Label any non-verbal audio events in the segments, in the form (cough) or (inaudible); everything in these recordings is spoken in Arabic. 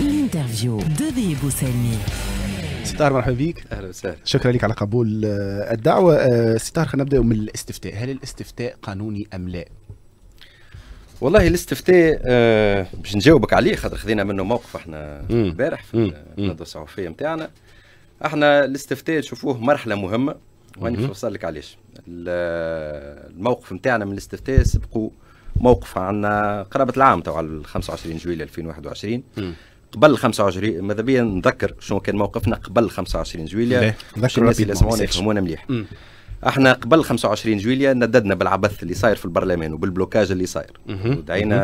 الانترفيو دبي بوسامي ستار مرحبا بك اهلا وسهلا شكرا لك على قبول آه، الدعوه آه، ستار خلينا نبداو من الاستفتاء هل الاستفتاء قانوني ام لا والله الاستفتاء آه باش نجاوبك عليه خاطر خذينا منه موقف احنا امبارح في الندوه الصحفيه نتاعنا احنا الاستفتاء نشوفوه مرحله مهمه واني باش نوصل لك علاش الموقف نتاعنا من الاستفتاء سبقوا موقف عندنا قرابه العام تو على 25 جويل 2021 قبل 25 ماذا بيا نذكر شنو كان موقفنا قبل 25 جويليا باش الناس اللي يسمعونا يفهمونا مليح مم. احنا قبل 25 جويليا نددنا بالعبث اللي صاير في البرلمان وبالبلوكاج اللي صاير ودعينا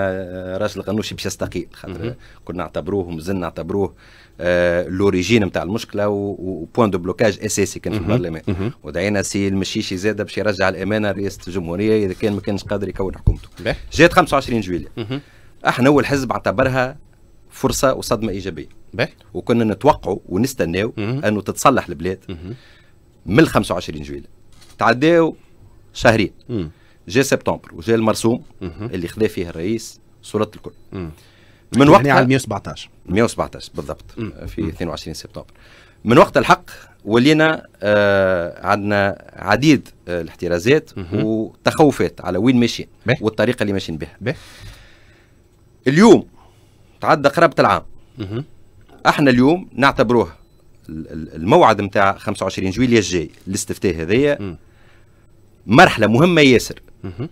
راجل الغنوشي باش يستقيل خاطر كنا نعتبروه ومازلنا نعتبروه آه لوريجين نتاع المشكله وبوان دو بلوكاج اساسي كان في البرلمان ودعينا سي المشيشي زاد باش يرجع الامانه رئاسه الجمهوريه اذا كان ما كانش قادر يكون حكومته جات 25 جويليا احنا اول حزب اعتبرها فرصه وصدمه ايجابيه وكنا نتوقعوا ونستناو انه تتصلح البلاد من 25 جويلة تعداو شهرين جا سبتمبر وجا المرسوم اللي خذا فيه الرئيس صورة الكل مم. من وقت يعني على 117 117 بالضبط آه، في 22 سبتمبر من وقت الحق ولينا آه عندنا عديد آه الاحترازات وتخوفات على وين ماشيين والطريقه اللي ماشيين بها اليوم تعدى قرابه العام احنا اليوم نعتبروه الموعد نتاع 25 جويلية الجاي الاستفتاء هذايا مرحله مهمه ياسر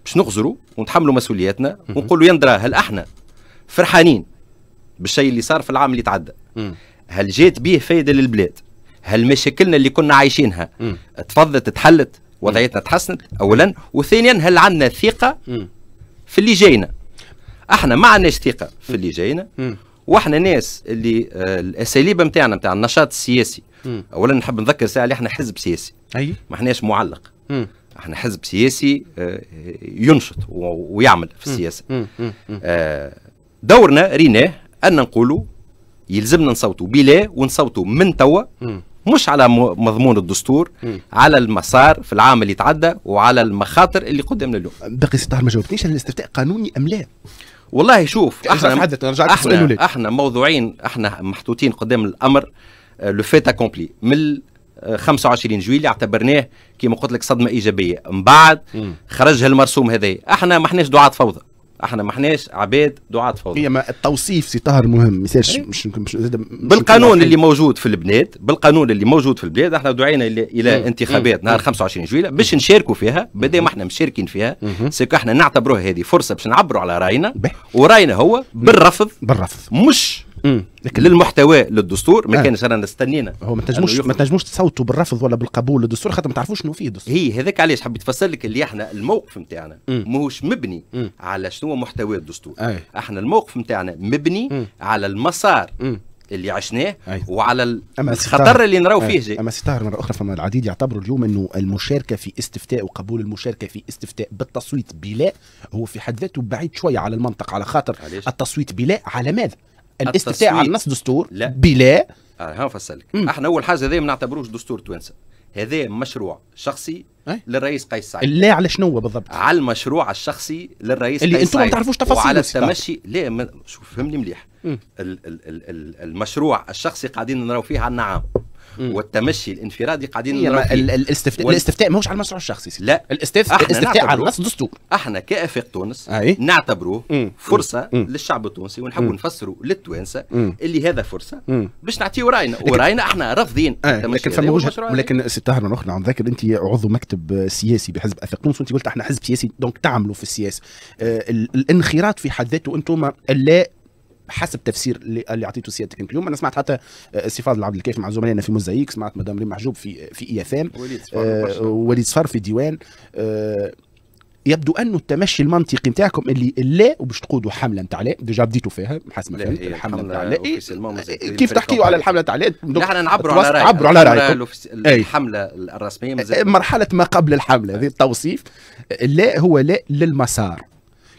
باش نغزروا ونتحملوا مسؤولياتنا ونقولوا يندرا هل احنا فرحانين بالشيء اللي صار في العام اللي تعدى هل جات به فايده للبلاد هل مشاكلنا اللي كنا عايشينها تفضت تحلت وضعيتنا تحسنت اولا وثانيا هل عندنا ثقه في اللي جاينا احنا ما عندناش ثقه في اللي جاينا واحنا ناس اللي آه، الاساليب نتاعنا نتاع النشاط السياسي اولا نحب نذكر ساعه اللي احنا حزب سياسي اي ما احناش معلق احنا حزب سياسي آه، ينشط ويعمل في السياسه آه، دورنا ريناه ان نقولوا يلزمنا نصوتوا بلا ونصوتوا من توا مش على مضمون الدستور مم. على المسار في العام اللي تعدى وعلى المخاطر اللي قدامنا اليوم باقي ستار ما جاوبتنيش على الاستفتاء قانوني ام لا والله شوف يعني احنا احنا, احنا موضوعين احنا محطوطين قدام الامر لو فيت اكومبلي من 25 آه، جويلي اعتبرناه كما قلت لك صدمه ايجابيه من بعد خرج هالمرسوم هذا احنا ما احناش دعاة فوضى احنا ما احناش عباد دعاة فوضى هي ما التوصيف سي طاهر مهم مثالش إيه. مش, مش, مش بالقانون اللي إيه. موجود في البلاد بالقانون اللي موجود في البلاد احنا دعينا الى, انتخابات نهار 25 جويلة باش نشاركوا فيها بدا ما احنا مشاركين فيها سيكو احنا نعتبروها هذه فرصه باش نعبروا على راينا وراينا هو بالرفض بالرفض مش لكن للمحتوى للدستور ما آه. كانش رانا استنينا هو ما تنجموش ما تنجموش تصوتوا بالرفض ولا بالقبول للدستور خاطر ما تعرفوش شنو فيه الدستور هي هذاك علاش حبيت نفسر لك اللي احنا الموقف نتاعنا ماهوش مبني مم. على شنو محتوى الدستور أي. احنا الموقف نتاعنا مبني مم. على المسار اللي عشناه أيه. وعلى الخطر اللي نراو فيه جاي اما ستار مره اخرى فما العديد يعتبروا اليوم انه المشاركه في استفتاء وقبول المشاركه في استفتاء بالتصويت بلا هو في حد ذاته بعيد شويه على المنطق على خاطر التصويت بلا على ماذا؟ الاستفتاء على النص دستور لا بلا آه، ها نفسر لك احنا اول حاجه هذا ما نعتبروش دستور تونس هذا مشروع شخصي أي؟ للرئيس قيس سعيد لا على شنو بالضبط على المشروع الشخصي للرئيس اللي انتم ما تعرفوش تفاصيل وعلى التمشي لا ما... شوف فهمني مليح ال ال ال المشروع الشخصي قاعدين نراو فيه على النعام والتمشي الانفرادي قاعدين الاستفتاء وال... الاستفتاء ماهوش على المشروع الشخصي سيدي. لا الاستفتاء الاستفتاء على نص الدستور احنا كافق تونس نعتبروه مم. فرصه مم. للشعب التونسي ونحبوا نفسروا للتوانسه اللي هذا فرصه باش نعطيه راينا وراينا احنا رافضين آه، لكن فما وجهه ولكن سي طاهر نخلع ذاكر انت عضو مكتب سياسي بحزب افق تونس وانت قلت احنا حزب سياسي دونك تعملوا في السياسه آه، الانخراط في حد ذاته انتم لا حسب تفسير اللي, اللي عطيته سيادتك اليوم انا سمعت حتى استفاض آه، العبد الكيف مع زملائنا في موزايك سمعت مدام ريم محجوب في آه، في اي اف ام وليد صفر آه، في ديوان آه يبدو انه التمشي المنطقي نتاعكم اللي لا وباش تقودوا حمله نتاع لا ديجا بديتوا فيها حسب ما فهمت الحمله نتاع لا إيه، كيف تحكيوا على الحمله نتاع لا نحن نعبروا على رايكم عبروا على رايكم إيه. الحمله الرسميه مرحله ما قبل الحمله هذه التوصيف لا هو لا للمسار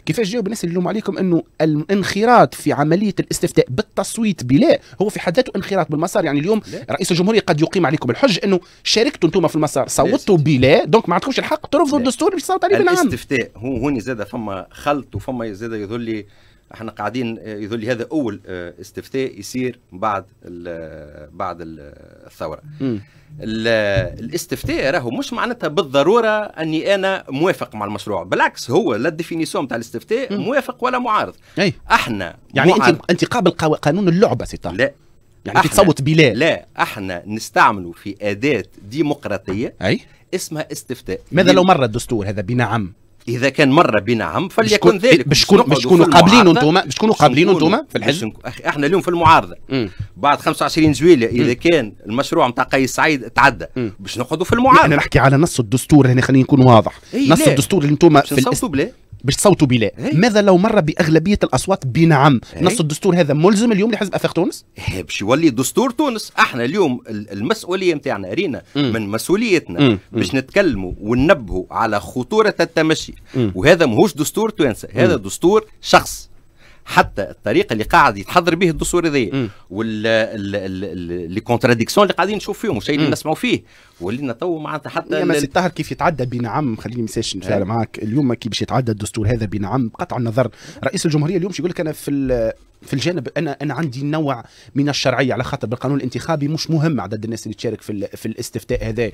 كيفاش جاوب الناس اللي عليكم انه الانخراط في عمليه الاستفتاء بالتصويت بلا هو في حد ذاته انخراط بالمسار يعني اليوم لا. رئيس الجمهوريه قد يقيم عليكم الحج انه شاركتوا انتم في المسار صوتوا بلا دونك ما عندكمش الحق ترفضوا الدستور باش تصوت عليه بالعام الاستفتاء هو هوني زاد فما خلط وفما زاد يظل لي احنا قاعدين آه، يظل هذا اول آه، استفتاء يصير بعد الـ آه، بعد الثوره الاستفتاء راهو مش معناتها بالضروره اني انا موافق مع المشروع بالعكس هو لا ديفينيسيون تاع الاستفتاء موافق ولا معارض أي. احنا يعني انت انت قابل قانون اللعبه سي لا يعني تصوت بلا لا احنا نستعملوا في اداه ديمقراطيه اي اسمها استفتاء ماذا لو مر الدستور هذا بنعم اذا كان مر بنعم فليكن ذلك باش تكونوا قابلين انتوما باش تكونوا قابلين انتوما في الحزب اخي احنا اليوم في المعارضه بعد 25 جويليه اذا م. كان المشروع نتاع قيس سعيد تعدى باش نقعدوا في المعارضه انا نحكي على نص الدستور هنا خلينا نكون واضح إيه، نص الدستور اللي انتوما في الاست... باش تصوتوا بلا ماذا لو مر باغلبيه الاصوات بنعم نص الدستور هذا ملزم اليوم لحزب افاق تونس باش يولي دستور تونس احنا اليوم المسؤوليه نتاعنا رينا من مسؤوليتنا باش نتكلموا وننبهوا على خطوره التمشي وهذا ماهوش دستور توانسه هذا دستور شخص حتى الطريقه اللي قاعد يتحضر به الدستور هذايا واللي كونتراديكسيون اللي قاعدين نشوف فيهم والشيء اللي نسمعوا فيه ولينا تو معناتها حتى يا مسي الطاهر كيف يتعدى بنعم خليني مساش إيه. نتفاعل معاك اليوم كي باش يتعدى الدستور هذا بنعم قطع النظر رئيس الجمهوريه اليوم يقول لك انا في في الجانب انا انا عندي نوع من الشرعيه على خاطر بالقانون الانتخابي مش مهم عدد الناس اللي تشارك في في الاستفتاء هذا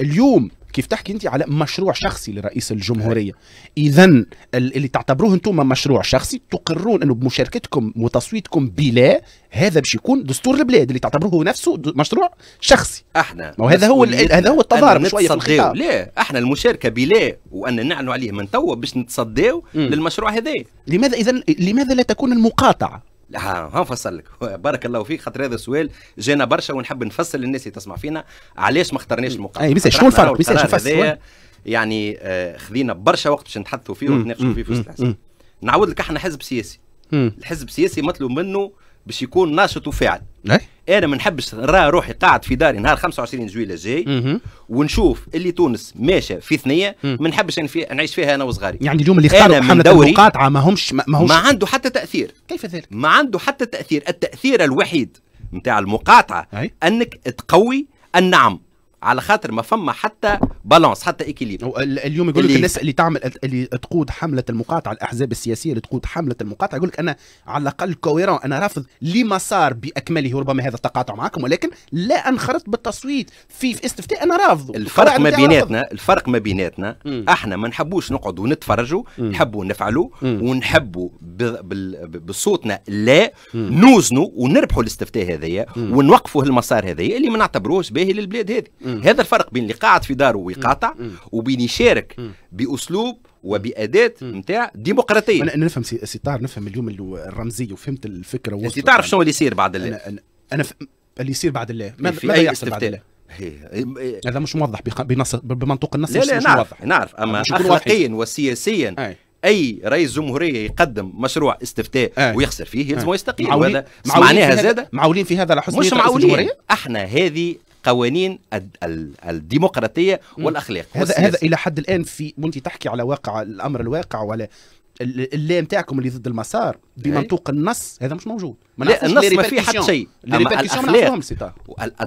اليوم كيف تحكي انت على مشروع شخصي لرئيس الجمهوريه اذا اللي تعتبروه انتم مشروع شخصي تقرون انه بمشاركتكم وتصويتكم بلا هذا باش يكون دستور البلاد اللي تعتبروه نفسه مشروع شخصي احنا وهذا هو هذا هو التضارب شويه في الخطاب لا احنا المشاركه بلا وان نعلن عليه من توا باش نتصداو للمشروع هذا لماذا اذا لماذا لا تكون المقاطعه ها نفصل لك (laughs) بارك الله فيك خاطر هذا السؤال جانا برشا ونحب نفصل للناس اللي تسمع فينا علاش ما اخترناش المقابله اي شنو الفرق شنو الفرق يعني آه، خذينا برشا وقت باش نتحدثوا فيه ونتناقشوا فيه في وسط نعاود لك احنا حزب سياسي الحزب السياسي مطلوب منه باش يكون ناشط وفاعل انا ما نحبش نرى روحي قاعد في داري نهار 25 جويلة الجاي ونشوف اللي تونس ماشيه في ثنيه ما نحبش في نعيش فيها انا وصغاري يعني اليوم اللي اختاروا محمد المقاطعه ما همش ما, همش ما عنده حتى تاثير كيف ذلك؟ ما عنده حتى تاثير التاثير الوحيد نتاع المقاطعه أي؟ انك تقوي النعم على خاطر ما فما حتى بالانس حتى اكيليب اليوم يقول لك الناس اللي تعمل اللي تقود حمله المقاطعه الاحزاب السياسيه اللي تقود حمله المقاطعه يقول لك انا على الاقل كويرون انا رافض لما صار باكمله ربما هذا التقاطع معكم ولكن لا انخرط بالتصويت في, في استفتاء انا رافضه الفرق ما بيناتنا الفرق ما بيناتنا احنا ما نحبوش نقعدوا نتفرجوا نحبوا نفعلوا ونحبوا بصوتنا لا نوزنوا ونربحوا الاستفتاء هذايا ونوقفوا المسار هذايا اللي ما نعتبروهش باهي للبلاد هذه هذا الفرق بين اللي قاعد في داره ويقاطع وبين يشارك باسلوب وباداه نتاع ديمقراطيه انا نفهم سي طار نفهم اليوم الرمزيه وفهمت الفكره انت تعرف شنو اللي يصير بعد الله انا, أنا ف... اللي يصير بعد الله ما في أي استفتاء هذا مش موضح بخ... بنص بمنطوق النص لا لا مش نعرف موضح. نعرف اما اخلاقيا وسياسيا أي. اي رئيس جمهوريه يقدم مشروع استفتاء أي. ويخسر فيه يلزمه آه. يستقيل وهذا معناها زاد معولين في هذا على حسن مش معولين احنا هذه القوانين الديمقراطيه والاخلاق هذا هذا الى حد الان في وانت تحكي على واقع الامر الواقع وعلى اللي نتاعكم اللي ضد المسار بمنطوق النص هذا مش موجود ما لا النص ما فيه حتى شيء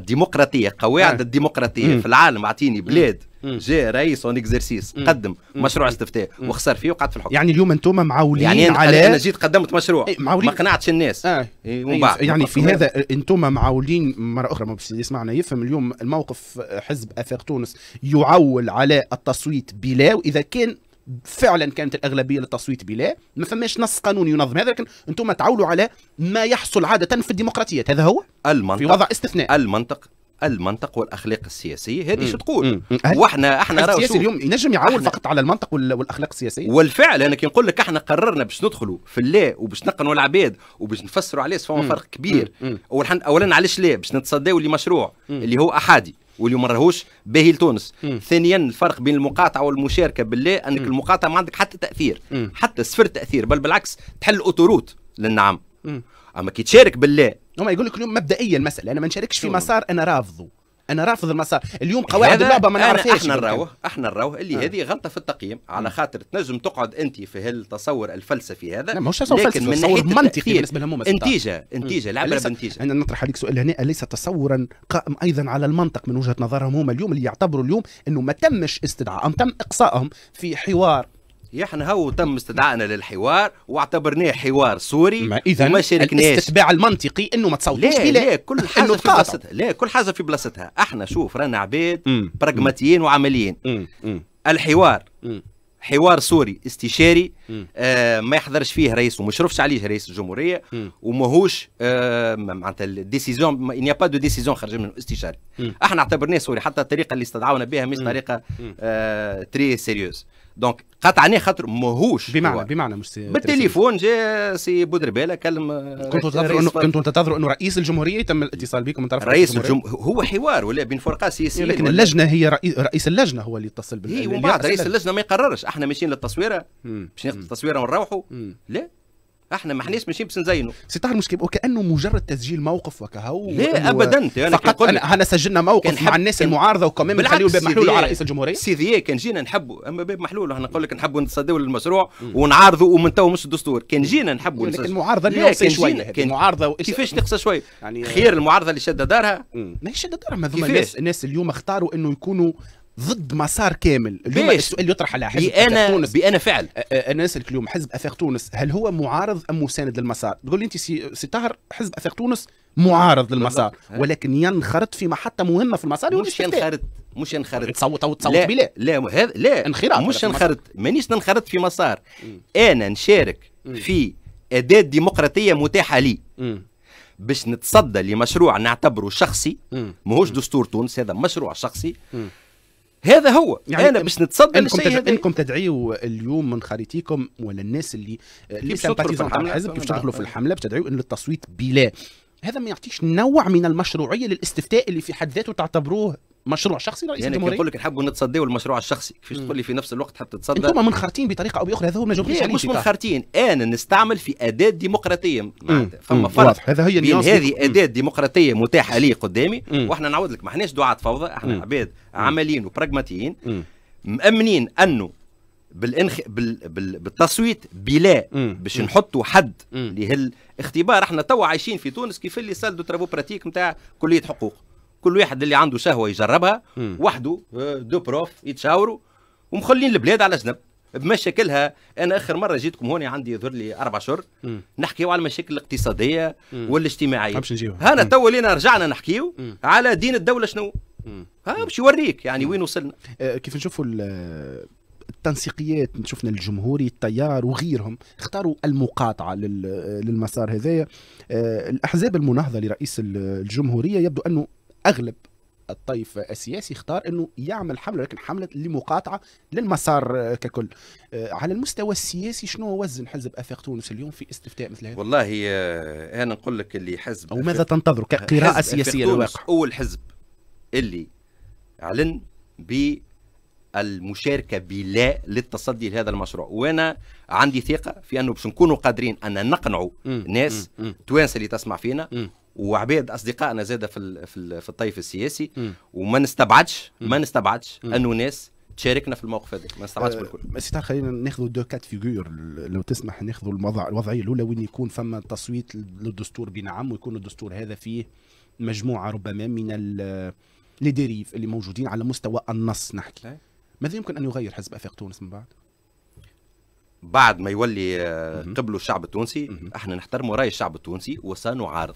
الديمقراطيه قواعد إيه. الديمقراطيه إيه. في العالم اعطيني إيه. بلاد جا رئيس اون اكزرسيس قدم مشروع استفتاء وخسر فيه وقعد في الحكم يعني اليوم انتم معولين يعني أنا على انا جيت قدمت مشروع إيه، معولين ما قنعتش الناس آه. إيه، إيه، يعني في هذا انتم معولين مره اخرى ما باش يسمعنا يفهم اليوم الموقف آه، حزب افاق تونس يعول على التصويت بلا واذا كان فعلا كانت الاغلبيه للتصويت بلا ما فماش نص قانوني ينظم هذا لكن انتم تعولوا على ما يحصل عاده في الديمقراطيات هذا هو المنطق في وضع استثناء المنطق المنطق والاخلاق السياسيه هذه شو تقول واحنا احنا راهو اليوم ينجم يعول فقط على المنطق والاخلاق السياسيه والفعل انا كي نقول لك احنا قررنا باش ندخلوا في اللا وباش نقنوا العباد وباش نفسروا عليه فما فرق كبير اولا علاش لا باش نتصداو لمشروع اللي هو احادي واللي ما راهوش باهي لتونس ثانيا الفرق بين المقاطعه والمشاركه بالله انك المقاطعه ما عندك حتى تاثير حتى صفر تاثير بل بالعكس تحل اوتوروت للنعم اما كي تشارك بالله هما يقول لك اليوم مبدئيا المساله انا ما نشاركش في مسار انا رافضه انا رافض المسار اليوم قواعد اللعبه ما نعرفهاش احنا نراوه احنا نراوه اللي آه. هذه غلطه في التقييم على آه. خاطر تنجم تقعد انت في هالتصور الفلسفي هذا لا ماهوش تصور لكن من ناحيه منطقي بالنسبه لهم انتيجه انتيجه لعبه بنتيجه انا نطرح عليك سؤال هنا اليس تصورا قائم ايضا على المنطق من وجهه نظرهم هما اليوم اللي يعتبروا اليوم انه ما تمش استدعاء أم تم اقصائهم في حوار احنا هو تم استدعائنا للحوار واعتبرناه حوار سوري ما اذا وما شاركناش الاستتباع المنطقي انه ما تصوتوش لا, كل حاجه في بلاصتها لا كل حاجه في بلاصتها احنا شوف رانا عباد براغماتيين وعمليين مم. مم. الحوار مم. حوار سوري استشاري آه ما يحضرش فيه رئيس وما يشرفش عليه رئيس الجمهوريه وماهوش آه معناتها الديسيزيون ان با دو ديسيزيون خرج منه استشاري احنا اعتبرناه سوري حتى الطريقه اللي استدعونا بها مش طريقه آه تري سيريوز دونك قطعني خاطر ماهوش بمعنى هو. بمعنى مش سي بالتليفون جا سي بودربالا كلم كنتوا تنتظروا انه كنتوا تنتظروا انه رئيس الجمهوريه يتم الاتصال بكم من طرف رئيس الجمهوريه هو حوار ولا بين فرقه سياسيه لكن اللجنه هي رئيس, اللجنه هو اللي يتصل بال هي ومن بعد رئيس اللجنه ما يقررش احنا ماشيين للتصويره باش ناخذ التصويره ونروحوا لا احنا ما احناش ماشيين باش نزينوا سي تعرف المشكل وكانه مجرد تسجيل موقف وكهو لا ابدا انا فقط انا انا سجلنا موقف مع الناس المعارضه وكمان نخليو باب محلول على رئيس الجمهوريه سي ذي إيه كان جينا نحبوا اما باب محلول احنا نقول لك نحبوا نتصدوا للمشروع ونعارضوا ومن تو مش الدستور كان جينا نحبوا لكن يعني المعارضه اليوم كان شويه كان المعارضه وإش... كيفاش تقصى شويه يعني خير المعارضه اللي شاده دارها ماهيش شاده دارها ما الناس الناس اليوم اختاروا انه يكونوا ضد مسار كامل اليوم السؤال يطرح على حزب بأنا تونس بأنا فعل انا اسالك اليوم حزب افاق تونس هل هو معارض ام مساند للمسار تقول لي انت سي, طاهر حزب افاق تونس معارض للمسار أه. ولكن ينخرط في محطه مهمه في المسار مش ينخرط مش ينخرط تصوت او تصوت بلا لا هذا لا انخراط مش ينخرط مانيش ننخرط في مسار انا نشارك في اداه ديمقراطيه متاحه لي باش نتصدى لمشروع نعتبره شخصي ماهوش دستور تونس هذا مشروع شخصي هذا هو يعني انا باش نتصدى انكم تدعي هذي. انكم تدعيوا اليوم من خريطيكم ولا الناس اللي اللي سامباتيزون الحزب كيف نعم. تدخلوا في الحمله باش تدعيوا ان التصويت بلا هذا ما يعطيش نوع من المشروعيه للاستفتاء اللي في حد ذاته تعتبروه مشروع شخصي رئيس يعني الجمهوريه يعني لك نحبوا نتصدوا المشروع الشخصي كيفاش تقول لي في نفس الوقت حاب تتصدى انتم منخرطين بطريقه او باخرى هذا هو ما جاوبنيش عليه مش منخرطين انا نستعمل في اداه ديمقراطيه فما فرق هذا هي بين هذه اداه ديمقراطيه متاحه لي قدامي واحنا نعود لك ما احناش دعاة فوضى احنا عباد عمليين وبراغماتيين مأمنين انه بالانخ... بال... بال... بالتصويت بلا باش نحطوا حد لهالاختبار احنا توا عايشين في تونس كيف اللي سال دو ترافو براتيك نتاع كليه حقوق كل واحد اللي عنده شهوه يجربها م. وحده آه، دو بروف يتشاوروا ومخلين البلاد على جنب بمشاكلها انا اخر مره جيتكم هوني عندي يظهر لي اربع شهور نحكيو على المشاكل الاقتصاديه م. والاجتماعيه هانا تو لينا رجعنا نحكيو على دين الدوله شنو ها باش يوريك يعني وين وصلنا آه، كيف نشوفوا التنسيقيات شفنا الجمهوري التيار وغيرهم اختاروا المقاطعه للمسار هذايا آه، الاحزاب المناهضه لرئيس الجمهوريه يبدو انه اغلب الطيف السياسي اختار انه يعمل حمله لكن حمله لمقاطعه للمسار ككل آه، على المستوى السياسي شنو وزن حزب افاق تونس اليوم في استفتاء مثل هذا والله آه، انا نقول لك اللي حزب او ماذا تنتظر كقراءه سياسيه للواقع اول حزب اللي اعلن ب المشاركة بلا للتصدي لهذا المشروع وأنا عندي ثقة في أنه باش نكونوا قادرين أن نقنعوا ناس توانسة اللي تسمع فينا وعباد اصدقائنا زادة في في الطيف السياسي وما نستبعدش ما نستبعدش انه ناس تشاركنا في الموقف هذا ما نستبعدش بالكل بس أه، خلينا ناخذوا دو كات فيغور لو تسمح ناخذوا الوضع الوضعيه الاولى وين يكون فما تصويت للدستور بنعم ويكون الدستور هذا فيه مجموعه ربما من لي ديريف اللي موجودين على مستوى النص نحكي ماذا يمكن ان يغير حزب افاق تونس من بعد؟ بعد ما يولي آه، قبله الشعب التونسي احنا نحترموا راي الشعب التونسي وسنعارض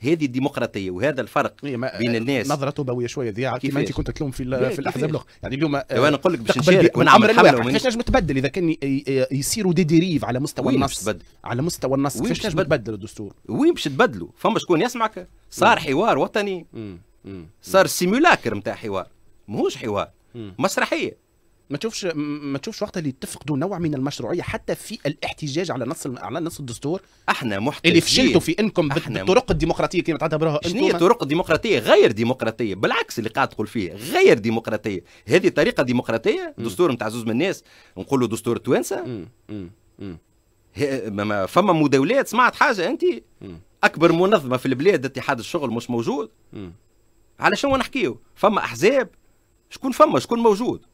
هذه الديمقراطيه وهذا الفرق إيه، بين الناس نظره تبويه شويه ذي كيما انت كنت تلوم في, إيه، في الاحزاب الاخرى يعني اليوم آه، إيه، انا نقول لك باش نشارك ونعمل حمله كيفاش نجم تبدل اذا كان آه، يصيروا دي ديريف على مستوى النص على مستوى النص كيفاش نجم تبدل الدستور وين باش تبدلوا فما شكون يسمعك صار حوار وطني صار سيمولاكر نتاع حوار ماهوش حوار مسرحيه ما تشوفش ما تشوفش وقت اللي يتفقدوا نوع من المشروعيه حتى في الاحتجاج على نص على نص الدستور احنا محتجين اللي فشلتوا في انكم بالطرق الديمقراطيه كما تعتبروها شنو هي الطرق الديمقراطيه غير ديمقراطيه بالعكس اللي قاعد تقول فيه غير ديمقراطيه هذه طريقه ديمقراطيه دستور نتاع زوز من الناس نقولوا دستور توانسه ما فما مداولات سمعت حاجه انت اكبر منظمه في البلاد اتحاد الشغل مش موجود على شنو نحكيو فما احزاب شكون فما شكون موجود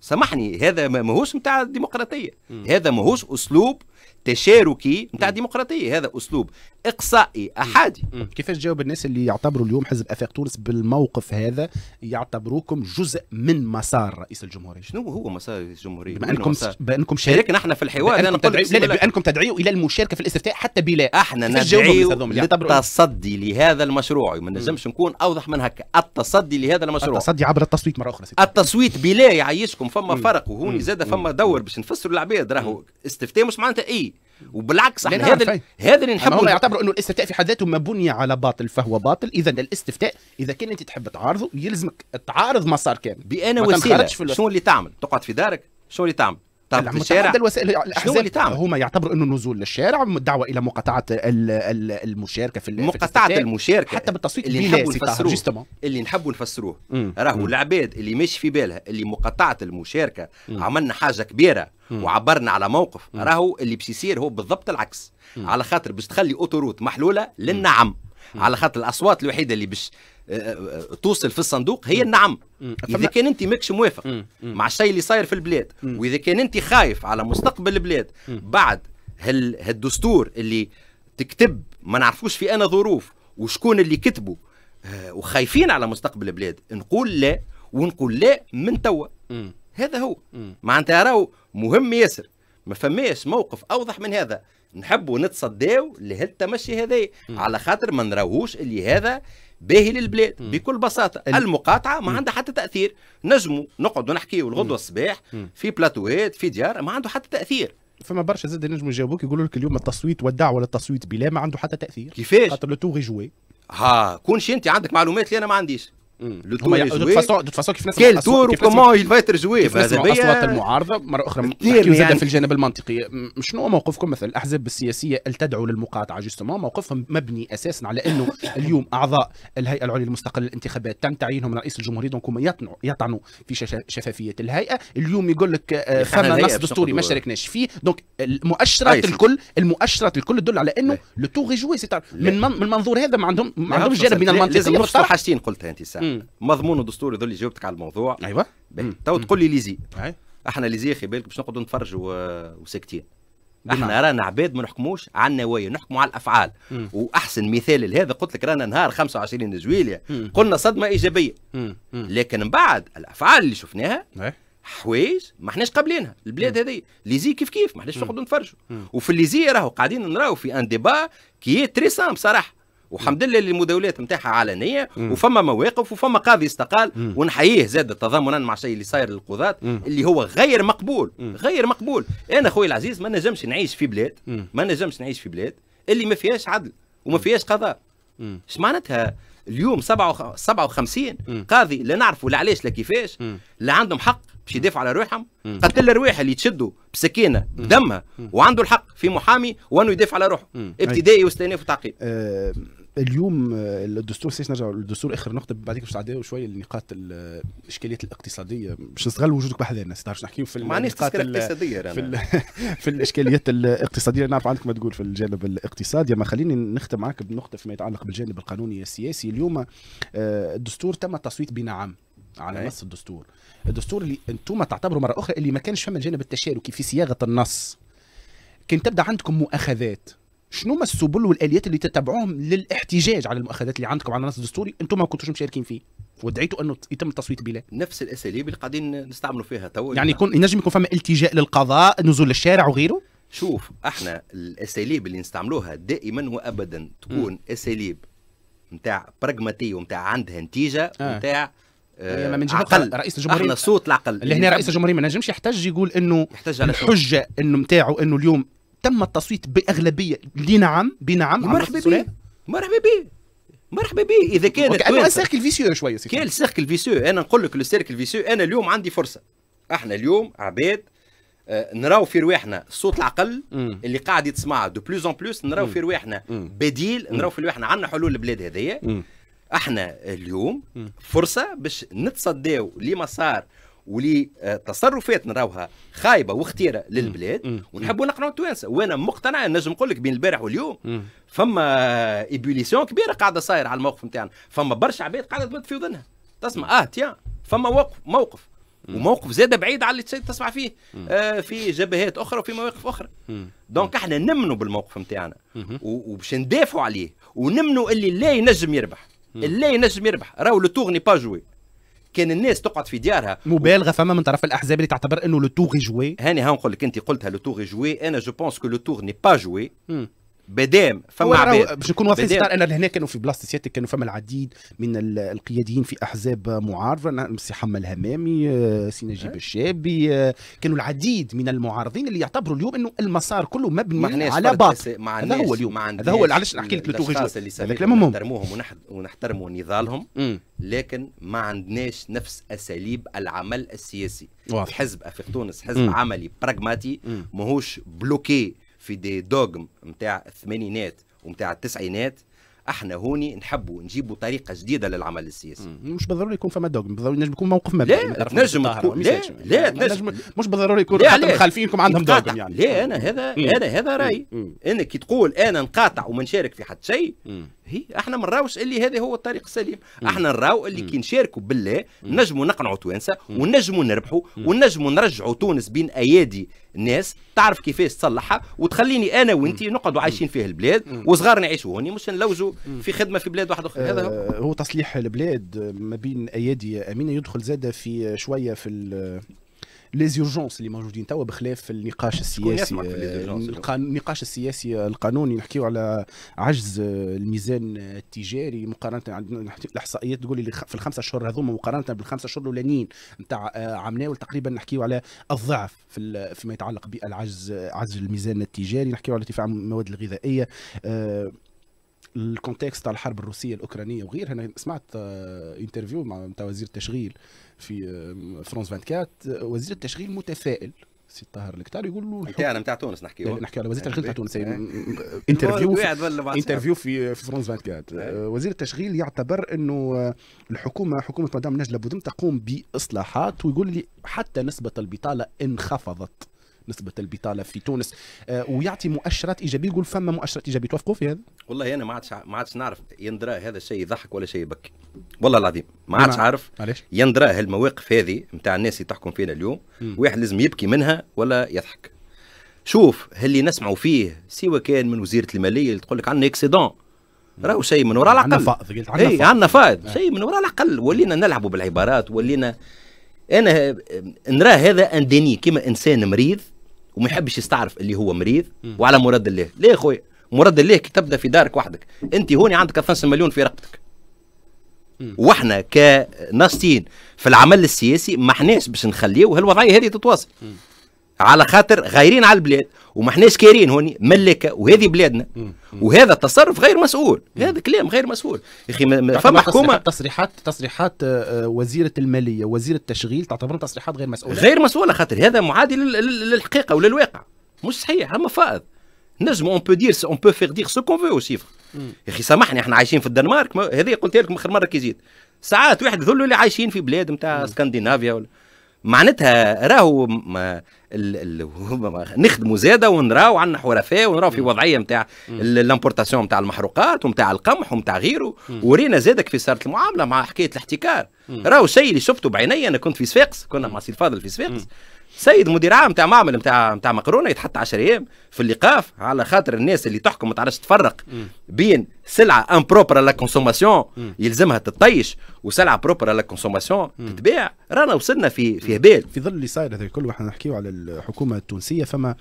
سامحني هذا ماهوش نتاع الديمقراطيه هذا ماهوش اسلوب تشاركي نتاع ديمقراطيه هذا اسلوب اقصائي احادي كيفاش جاوب الناس اللي يعتبروا اليوم حزب افاق تونس بالموقف هذا يعتبروكم جزء من مسار رئيس الجمهوريه شنو هو مسار رئيس الجمهوريه بانكم بانكم شاركنا احنا في الحوار بأنكم تدعيو لا لا بانكم تدعيوا الى المشاركه في الاستفتاء حتى بلا احنا ندعيوا للتصدي لهذا المشروع ما نجمش نكون اوضح من هكا التصدي لهذا المشروع التصدي عبر التصويت مره اخرى سيدي. التصويت بلا يعيشكم فما فرق وهوني زاد فما دور باش نفسروا العباد راهو استفتاء مش معناتها اي وبالعكس احنا هذا هذا اللي نحبه يعتبروا انه الاستفتاء في حد ذاته ما بني على باطل فهو باطل اذا الاستفتاء اذا كان انت تحب تعارضه يلزمك تعارض مسار كامل بانا وسيله شنو اللي تعمل تقعد في دارك شنو اللي تعمل طب الشارع الوسائل الاحزاب اللي تعمل هم يعتبروا انه النزول للشارع دعوه الى مقاطعه المشاركه في مقاطعه المشاركه حتى بالتصويت اللي نحبوا نفسروه اللي نحبوا نفسروه راهو العباد اللي ماشي في بالها اللي مقاطعه المشاركه عملنا حاجه كبيره مم. وعبرنا على موقف راهو اللي باش يصير هو بالضبط العكس مم. على خاطر باش تخلي اوتوروت محلوله للنعم مم. على خاطر الاصوات الوحيده اللي باش توصل في الصندوق هي النعم اذا كان انت ماكش موافق مع الشيء اللي صاير في البلاد واذا كان انت خايف على مستقبل البلاد بعد هال هالدستور اللي تكتب ما نعرفوش في انا ظروف وشكون اللي كتبوا آه، وخايفين على مستقبل البلاد نقول لا ونقول لا من توا هذا هو معناتها راهو مهم ياسر ما فماش موقف اوضح من هذا نحبوا نتصداو لهالتمشي هذا على خاطر ما نراهوش اللي هذا باهي للبلاد مم. بكل بساطه ال... المقاطعه ما عندها حتى تاثير نجموا نقعدوا نحكيوا الغدوه الصباح في بلاتوهات في ديار ما عنده حتى تاثير فما برشا زاد نجموا يجاوبوك يقولوا لك اليوم التصويت والدعوه للتصويت بلا ما عنده حتى تاثير كيفاش خاطر لو تو ها كونش انت عندك معلومات اللي انا ما عنديش لو هما يع... دو فاسون دو فاسون كيف ناس كيل تور وكومون يل فايتر جوي اصوات المعارضه مره اخرى كثير يعني... في الجانب المنطقي شنو موقفكم مثلا الاحزاب السياسيه اللي تدعو للمقاطعه جوستومون موقفهم مبني اساسا على انه (laughs) اليوم اعضاء الهيئه العليا المستقله للانتخابات تم تعيينهم من رئيس الجمهوريه دونك هم يطعنوا في شفافيه الهيئه اليوم يقول لك آه، فما نص دستوري ما شاركناش فيه دونك المؤشرات آية. الكل المؤشرات الكل تدل على انه لو تور جوي من من منظور هذا ما عندهم ما عندهمش جانب من المنطقي لازم حاجتين قلتها انت مضمون ودستوري ذو اللي جاوبتك على الموضوع ايوه تو تقول لي ليزي أيوة. احنا ليزي خلي بالك باش نقعدوا نتفرجوا وساكتين احنا رانا عباد ما نحكموش على النوايا نحكموا على الافعال مم. واحسن مثال لهذا قلت لك رانا نهار 25 جويليا قلنا صدمه ايجابيه مم. لكن من بعد الافعال اللي شفناها حوايج ما احناش قابلينها البلاد هذه ليزي كيف كيف ما احناش نقعدوا نتفرجوا وفي الليزي راهو قاعدين نراو في ان ديبا كي تري سامب صراحه والحمد لله اللي المداولات نتاعها علنيه وفما مواقف وفما قاضي استقال ونحييه زاد تضامنا مع الشيء اللي صاير للقضاة اللي هو غير مقبول غير مقبول انا خويا العزيز ما نجمش نعيش في بلاد ما نجمش نعيش في بلاد اللي ما فيهاش عدل وما فيهاش قضاء اش معناتها اليوم 57 قاضي لا نعرفوا لا علاش لا كيفاش لا عندهم حق باش يدافعوا على روحهم قتل الرواح اللي تشدوا بسكينه بدمها وعنده الحق في محامي وانه يدافع على روحه ابتدائي واستئناف وتعقيب آه، اليوم آه، الدستور سيش نرجع للدستور اخر نقطه بعديك باش نعديو شويه النقاط الاشكاليات آه، الاقتصاديه باش نستغل وجودك بحذانا ستعرفش نحكيو في النقاط الاقتصاديه في, (laughs) في الاشكاليات الاقتصاديه نعرف عندك ما تقول في الجانب الاقتصادي اما خليني نختم معك بنقطه فيما يتعلق بالجانب القانوني السياسي اليوم آه، الدستور تم التصويت بنعم على نص الدستور الدستور اللي انتم تعتبروا مره اخرى اللي ما كانش فما الجانب التشاركي في صياغه النص كان تبدا عندكم مؤاخذات شنو ما السبل والاليات اللي تتبعوهم للاحتجاج على المؤخذات اللي عندكم على النص الدستوري انتم ما كنتوش مشاركين فيه ودعيتوا انه يتم التصويت بلا نفس الاساليب اللي قاعدين نستعملوا فيها تو يعني يكون ينجم يكون فما التجاء للقضاء نزول للشارع وغيره شوف احنا الاساليب اللي نستعملوها دائما وابدا تكون م. اساليب نتاع براغماتيه ونتاع عندها نتيجه نتاع آه. آه من جهه عقل. رئيس الجمهوريه احنا صوت العقل اللي هنا رئيس الجمهوريه ما نجمش يحتج يقول انه يحتج على الحجه انه نتاعو انه اليوم تم التصويت باغلبيه لنعم بنعم مرحبا به مرحبا به مرحبا به اذا كان كان سيركل فيسيو شويه سيدي كان سيركل فيسيو انا نقول لك السيركل فيسيو انا اليوم عندي فرصه احنا اليوم عباد آه، نراو في رواحنا صوت العقل اللي قاعد يتسمع دو بلوز اون بلوس نراو في رواحنا بديل نراو في رواحنا عندنا حلول البلاد هذيا احنا اليوم فرصه باش نتصداو لما صار ولتصرفات آه، نراوها خايبه وخطيره للبلاد ونحبوا نقنعوا التوانسه وانا مقتنع نجم نقول لك بين البارح واليوم فما ايبوليسيون كبيره قاعده صايره على الموقف نتاعنا فما برشا عباد قاعده تمد في وذنها تسمع اه تيا فما وقف موقف وموقف زاد بعيد على اللي تسمع فيه آه في جبهات اخرى وفي مواقف اخرى دونك احنا نمنوا بالموقف نتاعنا وباش ندافعوا عليه ونمنوا اللي لا ينجم يربح اللي ينجم يربح راهو لو تور با جوي كان الناس تقعد في ديارها مبالغه فما من طرف الاحزاب اللي تعتبر انه لو تور جوي هاني ها نقول لك انت قلتها لو تور جوي انا جو بونس كو لو تور ني با جوي بدام فما باش نكون واضح ستار انا لهنا كانوا في بلاصه سيادتك كانوا فما العديد من القياديين في احزاب معارضه السي حمى الهمامي آه، سي نجيب أه. الشابي آه، كانوا العديد من المعارضين اللي يعتبروا اليوم انه المسار كله مبني على بعض هذا هو اليوم هذا هو علاش نحكي لك الاشخاص اللي نحترموهم ونحترموا نضالهم لكن ما عندناش نفس اساليب العمل السياسي واضح. حزب تونس حزب مم. عملي براغماتي ماهوش بلوكي في دي دوغم نتاع الثمانينات ومتاع التسعينات احنا هوني نحبوا نجيبوا طريقه جديده للعمل السياسي مش بالضروري يكون فما دوغم بالضروري نجم يكون موقف مبدئي لا نجم تكون لا لا نجم مش بالضروري يكون حتى مخالفينكم عندهم دوغم يعني لا انا هذا مم. انا هذا رايي انك كي تقول انا نقاطع وما نشارك في حد شيء هي احنا ما نراوش اللي هذا هو الطريق السليم احنا نراو اللي كي نشاركوا بالله نجموا نقنعوا توانسه ونجموا نربحوا ونجموا نرجعوا تونس بين ايادي الناس تعرف كيفاش تصلحها وتخليني انا وانت نقعدوا عايشين فيه البلاد وصغار نعيشوا هوني مش نلوجوا في خدمه في بلاد واحده اخرى هذا آه، هو تصليح البلاد ما بين ايادي امينه يدخل زاده في شويه في لي زيرجونس اللي موجودين توا بخلاف النقاش السياسي النقاش السياسي القانوني نحكيو على عجز الميزان التجاري مقارنه عندنا الاحصائيات تقول لي في الخمسه اشهر هذوما مقارنه بالخمسه اشهر الاولانيين نتاع آه، عمناول تقريبا نحكيو على الضعف في فيما يتعلق بالعجز عجز الميزان التجاري نحكيو على ارتفاع المواد الغذائيه آه، الكونتكست تاع الحرب الروسيه الاوكرانيه وغيرها انا سمعت انترفيو آه، مع وزير التشغيل في آه، فرونس 24 آه، وزير التشغيل متفائل سي طاهر الكتار يقول له نتاعنا نتاع تونس نحكي نحكي على وزير التشغيل نتاع تونس انترفيو إيه. انترفيو في في 24 إيه. آه، وزير التشغيل يعتبر انه الحكومه حكومه مدام نجله بودم تقوم باصلاحات ويقول لي حتى نسبه البطاله انخفضت نسبه البطاله في تونس آه، ويعطي مؤشرات ايجابيه يقول فما مؤشرات ايجابيه توافقوا في هذا؟ والله انا ما عادش ما عادش نعرف يندرى هذا الشيء يضحك ولا شيء يبكي والله العظيم ما عادش نعم. عارف علاش يندرى هالمواقف هذه نتاع الناس اللي تحكم فينا اليوم واحد لازم يبكي منها ولا يضحك شوف اللي نسمعوا فيه سواء كان من وزيره الماليه اللي تقول لك عندنا اكسيدون راهو شيء من وراء العقل عندنا إيه، فائض عندنا فائض نعم. شيء من وراء العقل ولينا نلعبوا بالعبارات ولينا انا نراه هذا انديني كما انسان مريض وما يحبش يستعرف اللي هو مريض وعلى مراد الله ليه يا خويا مراد الله كي تبدا في دارك وحدك انت هوني عندك 5 مليون في رقبتك واحنا كناستين في العمل السياسي ما احناش باش نخليه وهالوضعيه هذه تتواصل على خاطر غايرين على البلاد وما احناش كارين هوني ملكه وهذه بلادنا وهذا التصرف غير مسؤول هذا كلام غير مسؤول يا اخي فما حكومه تصريحات تصريحات آه، آه، وزيره الماليه وزير التشغيل تعتبر تصريحات غير مسؤوله غير مسؤوله خاطر هذا معادي للحقيقه وللواقع مش صحيح هما فائض نجم اون بو دير اون بو فيغ دير سو كون فو سيفر يا اخي سامحني احنا عايشين في الدنمارك هذه قلت لكم اخر مره كي زيد ساعات واحد ذلوا اللي عايشين في بلاد نتاع اسكندنافيا ولا معناتها راهو (laughs) نخدموا زاده ونراو عندنا حرفاء ونراو في وضعيه نتاع لامبورتاسيون نتاع المحروقات ونتاع القمح ونتاع غيره ورينا زادك في صارت المعامله مع حكايه الاحتكار راهو شيء اللي شفته بعيني انا كنت في صفاقس كنا مع سي الفاضل في صفاقس سيد مدير عام نتاع معمل نتاع نتاع مقرونه يتحط 10 ايام في الايقاف على خاطر الناس اللي تحكم ما تعرفش تفرق بين سلعه ان بروبر لا كونسوماسيون يلزمها تطيش وسلعه بروبر لا كونسوماسيون تتباع رانا وصلنا في في هبال في ظل اللي صاير هذا الكل واحنا نحكيو على الحكومه التونسيه فما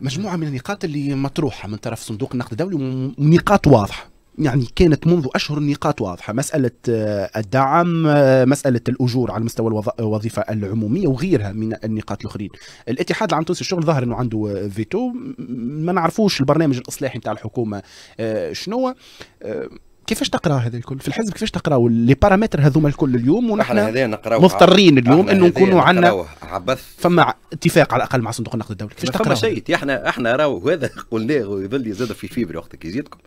مجموعه من النقاط اللي مطروحه من طرف صندوق النقد الدولي ونقاط واضحه يعني كانت منذ أشهر نقاط واضحة مسألة آه، الدعم آه، مسألة الأجور على مستوى الوظيفة العمومية وغيرها من النقاط الأخرين الاتحاد العام التونسي للشغل ظهر أنه عنده فيتو آه، ما نعرفوش البرنامج الإصلاحي نتاع الحكومة شنو كيفاش تقرا هذا الكل في الحزب كيفاش تقراو لي بارامتر هذوما الكل اليوم ونحن مضطرين اليوم انه نكونوا عندنا عبث فما اتفاق على الاقل مع صندوق النقد الدولي كيفاش تقراوا شيء احنا احنا راهو هذا (laughs) قلناه ويظل يزاد في فيبر وقتك يزيدكم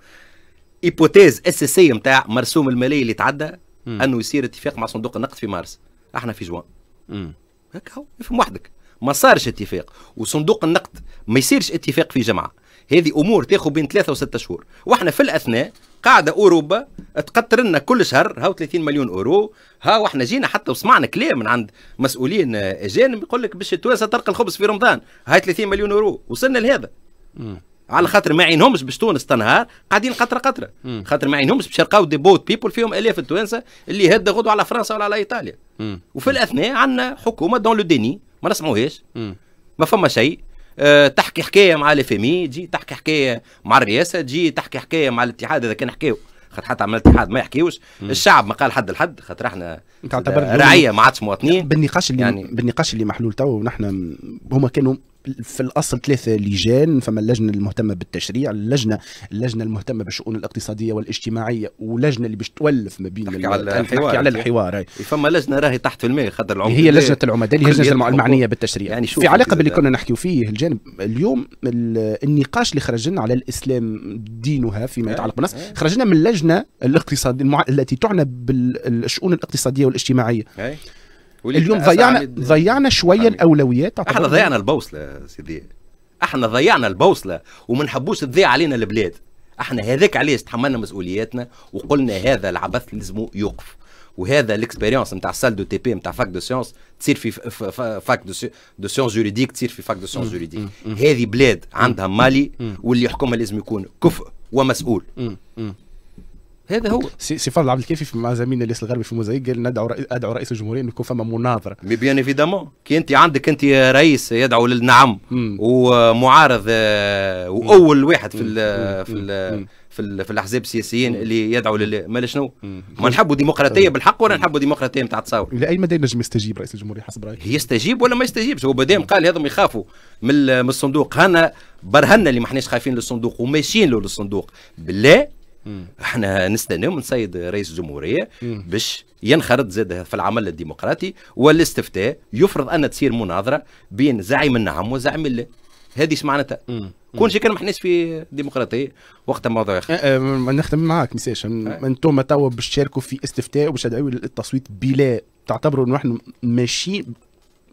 ايبوتيز اساسيه نتاع مرسوم الماليه اللي تعدى انه يصير اتفاق مع صندوق النقد في مارس احنا في جوان هكا هو يفهم وحدك ما صارش اتفاق وصندوق النقد ما يصيرش اتفاق في جمعه هذه امور تاخذ بين ثلاثه وستة شهور واحنا في الاثناء قاعده اوروبا تقطر لنا كل شهر هاو 30 مليون اورو ها واحنا جينا حتى وسمعنا كلام من عند مسؤولين آه، اجانب يقول لك باش تونس ترقى الخبز في رمضان هاي 30 مليون اورو وصلنا لهذا على خاطر ما عينهمش باش تونس تنهار قاعدين قطره قطره خاطر ما عينهمش باش يلقاو دي بوت بيبول فيهم الاف التوانسه اللي هدا غدوا على فرنسا ولا على ايطاليا وفي الاثناء عندنا حكومه دون لو ديني ما نسمعوهاش ما فما شيء أه تحكي حكايه مع الافمي تجي تحكي حكايه مع الرئاسه تجي تحكي حكايه مع الاتحاد اذا كان حكاو خاطر حتى عمل الاتحاد ما يحكيوش الشعب ما قال حد لحد خاطر احنا رعيه ما عادش مواطنين بالنقاش اللي يعني بالنقاش اللي محلول تو ونحن هما كانوا في الاصل ثلاثه لجان فما اللجنه المهتمه بالتشريع اللجنه اللجنه المهتمه بالشؤون الاقتصاديه والاجتماعيه ولجنه اللي باش تولف ما بين نحكي على الحوار على الحوار فما لجنه راهي تحت في الماء خاطر العمدة هي لجنه العمده اللي هي اللجنه المعنيه بالتشريع يعني في علاقه باللي كنا نحكيو فيه الجانب اليوم النقاش اللي خرج لنا على الاسلام دينها فيما آه. يتعلق بالنص آه. خرج لنا من اللجنه الاقتصاديه التي تعنى بالشؤون الاقتصاديه والاجتماعيه آه. اليوم ضيعنا ضيعنا شويه الاولويات احنا ضيعنا البوصله سيدي احنا ضيعنا البوصله وما نحبوش تضيع علينا البلاد احنا هذاك علاش تحملنا مسؤولياتنا وقلنا هذا العبث لازم يوقف وهذا ليكسبيريونس نتاع سال دو تي بي نتاع فاك دو سيونس تصير في فاك دو سيونس جوريديك تصير في فاك دو سيونس جوريديك هذه بلاد عندها مالي واللي يحكمها لازم يكون كفء ومسؤول هذا هو سي, سي فضل عبد الكافي مع زميلنا الياس الغربي في موزايك قال ندعو ادعو رئيس الجمهوريه انه يكون فما مناظره مي بيان ايفيدامون كي انت عندك انت رئيس يدعو للنعم ومعارض آه، واول واحد في في في, في الاحزاب السياسيين اللي يدعوا لل شنو ما نحبوا ديمقراطيه طيب. بالحق ولا نحبوا ديمقراطيه نتاع تصاور الى اي مدى ينجم يستجيب رئيس الجمهوريه حسب رايك يستجيب ولا ما يستجيبش هو مادام قال هذم يخافوا من الصندوق هنا برهنا اللي ما احناش خايفين للصندوق وماشيين له للصندوق بالله احنا نستناو من سيد رئيس الجمهوريه باش ينخرط زاد في العمل الديمقراطي والاستفتاء يفرض ان تصير مناظره بين زعيم النعم وزعيم لا هذه معناتها كون شي كان ما في ديمقراطيه وقت موضوع اخر أه أه نختم معاك نساش انتم أه. توا باش تشاركوا في استفتاء وباش تدعوا للتصويت بلا تعتبروا انه احنا ماشيين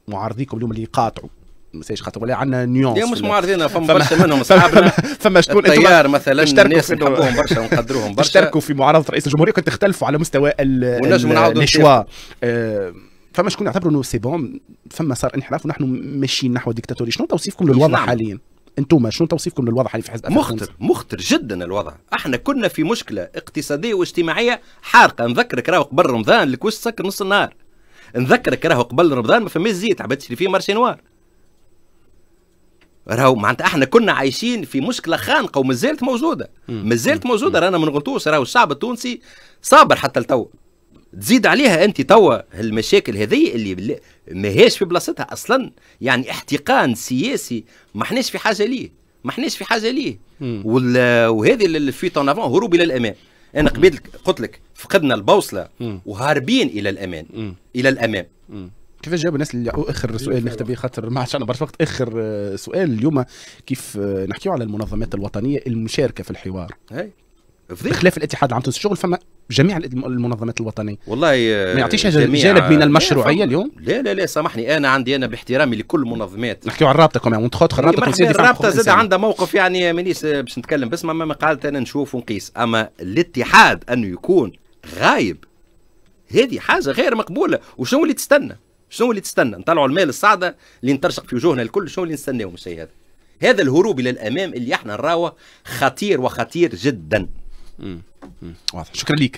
معارضيكم اليوم اللي يقاطعوا مساج خاطر ولا عندنا نيونس مش معارضين فما برشا منهم (laughs) اصحابنا فما شكون الطيار مثلا الناس نحبوهم برشا ونقدروهم برشا اشتركوا في معارضه رئيس الجمهوريه كنت تختلفوا على مستوى الشوا آه، فما شكون يعتبروا انه سي بون فما صار انحراف ونحن ماشيين نحو الديكتاتوري شنو توصيفكم للوضع حاليا؟ انتم شنو توصيفكم للوضع حاليا في حزب مخطر مخطر جدا الوضع احنا كنا في مشكله اقتصاديه واجتماعيه حارقه نذكرك راهو قبل رمضان الكوش سكر نص النهار نذكرك راهو قبل رمضان ما فماش زيت عباد تشري فيه مارشي نوار راهو معناتها احنا كنا عايشين في مشكله خانقه وما زالت موجوده ما زالت موجوده رانا ما نغلطوش راهو الشعب التونسي صابر حتى لتوا تزيد عليها انت توا المشاكل هذه اللي ماهيش في بلاصتها اصلا يعني احتقان سياسي ما احناش في حاجه ليه ما احناش في حاجه ليه وهذه الفيت اون افون هروب الى الامان انا قبيل قلت لك فقدنا البوصله وهاربين الى الامان الى الامام كيفاش جاوب الناس اللي اخر سؤال نختم به خاطر ما عادش برشا وقت اخر آه، سؤال اليوم كيف آه، نحكيو على المنظمات الوطنيه المشاركه في الحوار هاي بخلاف الاتحاد العام التونسي الشغل فما جميع المنظمات الوطنيه والله آه، ما يعطيش جانب من المشروعيه لا اليوم لا لا لا سامحني انا عندي انا باحترامي لكل المنظمات نحكيو على الرابطه كمان اون تخوت الرابطه الرابطه زاد عندها موقف يعني مانيش باش نتكلم بس ما قالت انا نشوف ونقيس اما الاتحاد انه يكون غايب هذه حاجه غير مقبوله وشنو اللي تستنى شنو اللي تستنى نطلعوا المال الصعده اللي نترشق في وجوهنا الكل شنو اللي نستناو الشيء هذا هذا الهروب الى الامام اللي احنا نراوه خطير وخطير جدا واضح شكرا لك